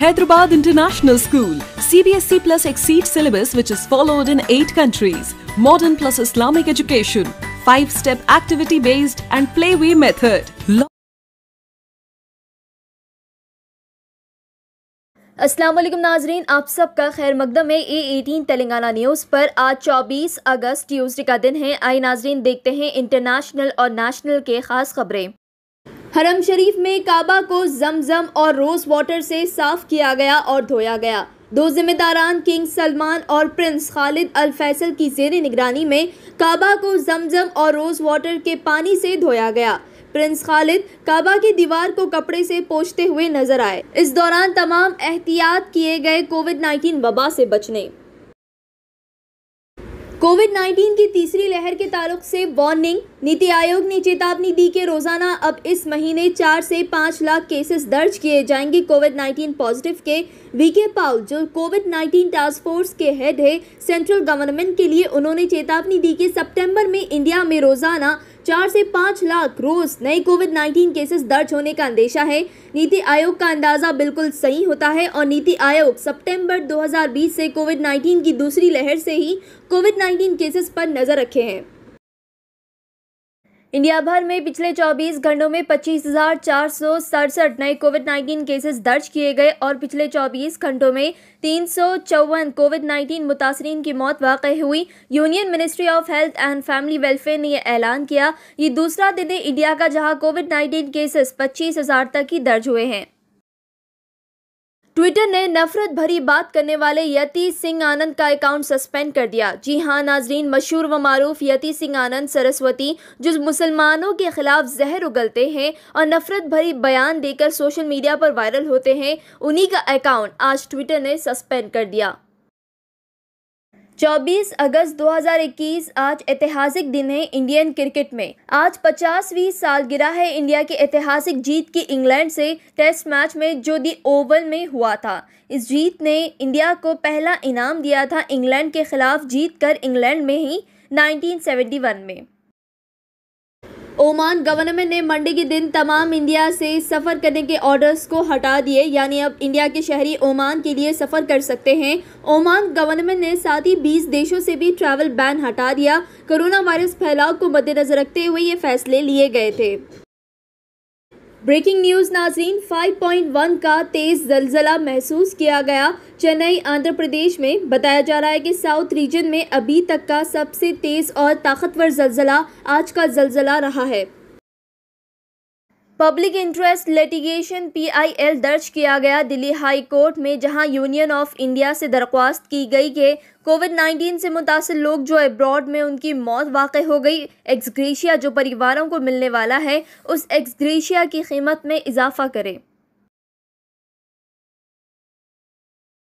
Hyderabad International School, CBSE plus exceed syllabus which is followed in 8 countries, modern plus Islamic education, 5-step activity-based and playway method. अस्सलाम वालेकुम नाजरीन आप सबका खैर मकदम है ए एटीन तेलंगाना न्यूज़ पर आज 24 अगस्त ट्यूसडे का दिन है आई नाजरीन देखते हैं इंटरनेशनल और नेशनल के ख़ास खबरें हरम शरीफ में काबा को जमजम और रोज़ वाटर से साफ किया गया और धोया गया दो जिम्मेदारान किंग सलमान और प्रिंस खालिद अल फैसल की जेर निगरानी में काबा को जमजम और रोज़ वाटर के पानी से धोया गया प्रिंस खालिद काबा की दीवार को कपड़े से पोछते हुए नजर आए इस दौरान तमाम एहतियात किए गए कोविड 19 वबा से बचने कोविड 19 की तीसरी लहर के ताल्लुक से वार्निंग नीति आयोग ने चेतावनी दी कि रोजाना अब इस महीने चार से पाँच लाख केसेस दर्ज किए जाएंगे कोविड 19 पॉजिटिव के वीके पाउल जो कोविड 19 टास्क फोर्स के हेड है सेंट्रल गवर्नमेंट के लिए उन्होंने चेतावनी दी कि सितंबर में इंडिया में रोजाना चार से पाँच लाख रोज नए कोविड 19 केसेस दर्ज होने का अंदेशा है नीति आयोग का अंदाजा बिल्कुल सही होता है और नीति आयोग सितंबर 2020 से कोविड 19 की दूसरी लहर से ही कोविड 19 केसेस पर नजर रखे हैं इंडिया भर में पिछले 24 घंटों में पच्चीस नए कोविड 19 केसेस दर्ज किए गए और पिछले 24 घंटों में तीन कोविड 19 मुतासरीन की मौत वाकई हुई Union Ministry of Health and Family Welfare ने यह ऐलान किया ये दूसरा दिन है इंडिया का जहां कोविड 19 केसेस पच्चीस तक ही दर्ज हुए हैं ट्विटर ने नफरत भरी बात करने वाले यति सिंह आनंद का अकाउंट सस्पेंड कर दिया जी हाँ नाजरीन मशहूर व मरूफ यति सिंह आनंद सरस्वती जो मुसलमानों के खिलाफ जहर उगलते हैं और नफरत भरी बयान देकर सोशल मीडिया पर वायरल होते हैं उन्हीं का अकाउंट आज ट्विटर ने सस्पेंड कर दिया 24 अगस्त 2021 आज ऐतिहासिक दिन है इंडियन क्रिकेट में आज 50वीं सालगिरह है इंडिया की ऐतिहासिक जीत की इंग्लैंड से टेस्ट मैच में जो दी ओवल में हुआ था इस जीत ने इंडिया को पहला इनाम दिया था इंग्लैंड के खिलाफ जीत कर इंग्लैंड में ही 1971 में ओमान गवर्नमेंट ने मंडे के दिन तमाम इंडिया से सफ़र करने के ऑर्डर्स को हटा दिए यानी अब इंडिया के शहरी ओमान के लिए सफ़र कर सकते हैं ओमान गवर्नमेंट ने साथ ही 20 देशों से भी ट्रैवल बैन हटा दिया कोरोना वायरस फैलाव को मद्देनजर रखते हुए ये फैसले लिए गए थे ब्रेकिंग न्यूज़ नाजीन 5.1 का तेज़ जलजला महसूस किया गया चेन्नई आंध्र प्रदेश में बताया जा रहा है कि साउथ रीजन में अभी तक का सबसे तेज़ और ताकतवर जलजला आज का जलजला रहा है पब्लिक इंटरेस्ट लिटिगेशन पीआईएल दर्ज किया गया दिल्ली हाई कोर्ट में जहां यूनियन ऑफ इंडिया से दरख्वास्त की गई कि कोविड 19 से मुतासर लोग जो एब्रॉड में उनकी मौत वाक़ हो गई एक्सग्रेशिया जो परिवारों को मिलने वाला है उस एक्सग्रेशिया की कीमत में इजाफा करें